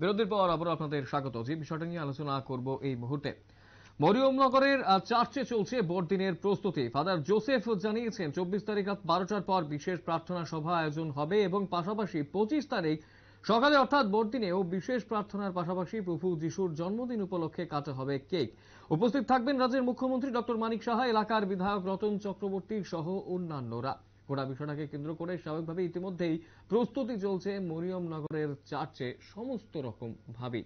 বিরতির পর আবার আপনাদের স্বাগত যে বিষয়টা নিয়ে আলোচনা করব এই মুহূর্তে মরিয়মনগরের চার্চে চলছে বড়দিনের প্রস্তুতি ফাদার জোসেফ জানিয়েছেন চব্বিশ তারিখ রাত বারোটার পর বিশেষ প্রার্থনা সভা আয়োজন হবে এবং পাশাপাশি পঁচিশ তারিখ সকালে অর্থাৎ বড়দিনেও বিশেষ প্রার্থনার পাশাপাশি প্রভু যিশুর জন্মদিন উপলক্ষে কাটা হবে কেক উপস্থিত থাকবেন রাজ্যের মুখ্যমন্ত্রী ডক্টর মানিক সাহা এলাকার বিধায়ক রতন চক্রবর্তী সহ অন্যান্যরা ঘোড়া বিষণাকে কেন্দ্র করে স্বাভাবিকভাবে ইতিমধ্যেই প্রস্তুতি চলছে মরিয়মনগরের চার্চে সমস্ত রকম ভাবে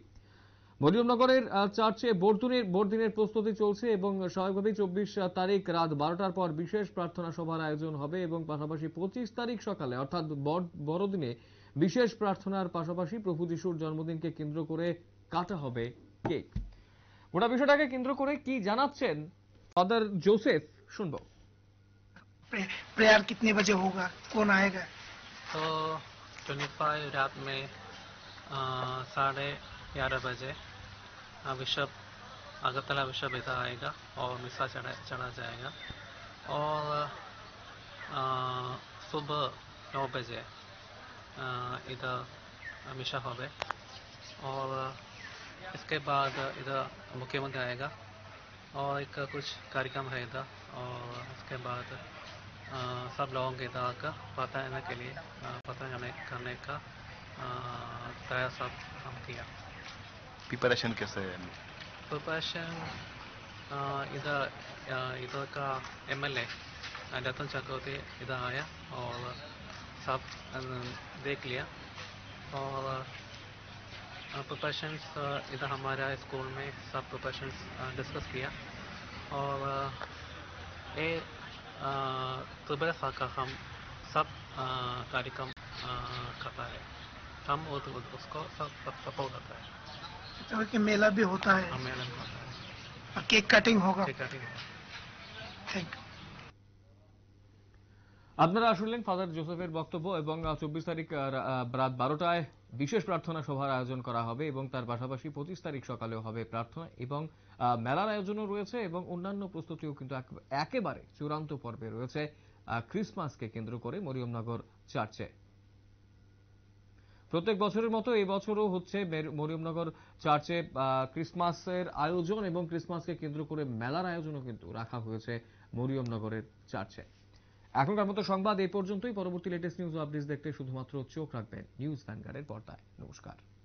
মরিয়মনগরের চার্চে বোরদিনের বোরদিনের প্রস্তুতি চলছে এবং স্বাভাবিকভাবেই চব্বিশ তারিখ রাত বারোটার পর বিশেষ প্রার্থনা সভার আয়োজন হবে এবং পাশাপাশি পঁচিশ তারিখ সকালে অর্থাৎ বড়দিনে বিশেষ প্রার্থনার পাশাপাশি প্রভু যিশুর জন্মদিনকে কেন্দ্র করে কাটা হবে কেক গোটা বিষয়টাকে কেন্দ্র করে কি জানাচ্ছেন ফাদার জোসেফ শুনবো प्रे, प्रेयर कितने बजे होगा कौन आएगा तो ट्वेंटी फाइव रात में साढ़े ग्यारह बजे विषभ अगरतला विषभ इधर आएगा और मिसा चढ़ा चढ़ा जाएगा और सुबह नौ बजे इधर मिशा होगा और इसके बाद इधर मुख्यमंत्री आएगा और एक कुछ कार्यक्रम है इधर और इसके बाद सब लोगों के दाग का पता करने के लिए पता करने का प्रयास सब हम किया प्रिपरेशन कैसे प्रिपरेशन इधर इधर का एम एल ए रतन चक्रवर्ती इधर आया और सब देख लिया और प्रिपरेशंस इधर हमारा स्कूल में सब प्रिपरेशंस डिस्कस किया और ये सुबह का हम सब कार्यक्रम करता है हम और उसको सब सब सपोर्ट करता है तो कि मेला भी होता है मेला भी होता है और केक कटिंग होगा केक कटिंग होगा थैंक আপনারা আসলেন ফাদার জোসেফের বক্তব্য এবং চব্বিশ তারিখ রাত বারোটায় বিশেষ প্রার্থনা সভার আয়োজন করা হবে এবং তার পাশাপাশি পঁচিশ তারিখ সকালেও হবে প্রার্থনা এবং মেলার আয়োজনও রয়েছে এবং অন্যান্য প্রস্তুতিও কিন্তু একেবারে চূড়ান্ত পর্বে রয়েছে ক্রিসমাসকে কেন্দ্র করে মরিয়মনগর চার্চে প্রত্যেক বছরের মতো এবছরও হচ্ছে মরিয়মনগর চার্চে ক্রিসমাসের আয়োজন এবং ক্রিসমাসকে কেন্দ্র করে মেলার আয়োজনও কিন্তু রাখা হয়েছে মরিয়মনগরের চার্চে এখনকার মতো সংবাদ এই পর্যন্তই পরবর্তী লেটেস্ট নিউজ আপডেটস দেখতে শুধুমাত্র চোখ রাখবেন নিউজ ভ্যানগার্ডের পর্দায় নমস্কার